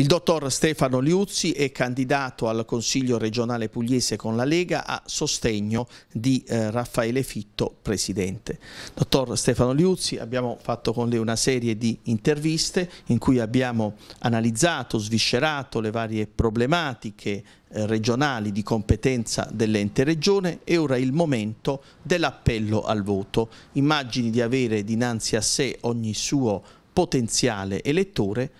Il dottor Stefano Liuzzi è candidato al Consiglio regionale pugliese con la Lega a sostegno di eh, Raffaele Fitto, presidente. Dottor Stefano Liuzzi, abbiamo fatto con lei una serie di interviste in cui abbiamo analizzato, sviscerato le varie problematiche eh, regionali di competenza dell'ente regione e ora il momento dell'appello al voto. Immagini di avere dinanzi a sé ogni suo potenziale elettore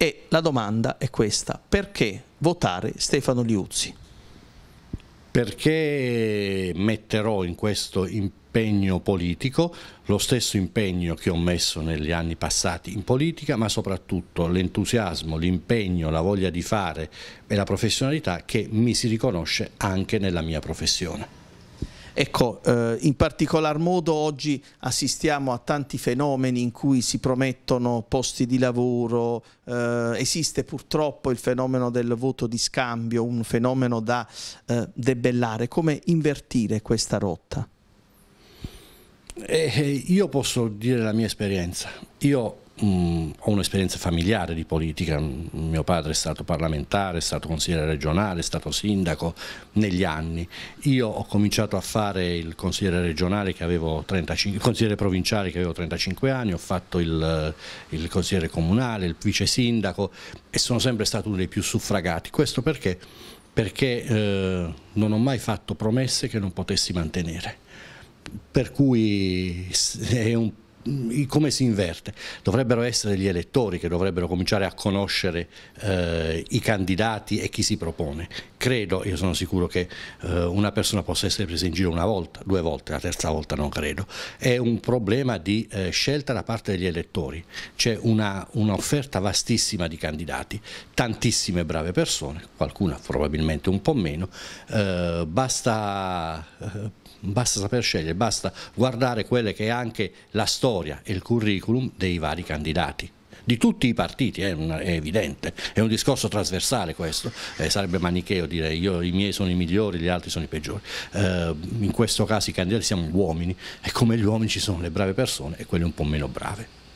e la domanda è questa, perché votare Stefano Liuzzi? Perché metterò in questo impegno politico lo stesso impegno che ho messo negli anni passati in politica, ma soprattutto l'entusiasmo, l'impegno, la voglia di fare e la professionalità che mi si riconosce anche nella mia professione. Ecco, eh, in particolar modo oggi assistiamo a tanti fenomeni in cui si promettono posti di lavoro, eh, esiste purtroppo il fenomeno del voto di scambio, un fenomeno da eh, debellare. Come invertire questa rotta? Eh, eh, io posso dire la mia esperienza. Io mh, mm, ho un'esperienza familiare di politica, mm, mio padre è stato parlamentare, è stato consigliere regionale, è stato sindaco negli anni. Io ho cominciato a fare il consigliere regionale che avevo 35, consigliere provinciale che avevo 35 anni, ho fatto il, il consigliere comunale, il vice sindaco e sono sempre stato uno dei più suffragati. Questo perché? Perché eh, non ho mai fatto promesse che non potessi mantenere. Per cui è un come si inverte? Dovrebbero essere gli elettori che dovrebbero cominciare a conoscere eh, i candidati e chi si propone credo, io sono sicuro che eh, una persona possa essere presa in giro una volta, due volte, la terza volta non credo, è un problema di eh, scelta da parte degli elettori, c'è un'offerta vastissima di candidati, tantissime brave persone, qualcuna probabilmente un po' meno, eh, basta eh, basta saper scegliere, basta guardare quelle che è anche la storia e il curriculum dei vari candidati di tutti i partiti, eh, è evidente, è un discorso trasversale questo, eh, sarebbe manicheo dire io i miei sono i migliori, gli altri sono i peggiori, eh, in questo caso i candidati siamo uomini e come gli uomini ci sono le brave persone e quelle un po' meno brave.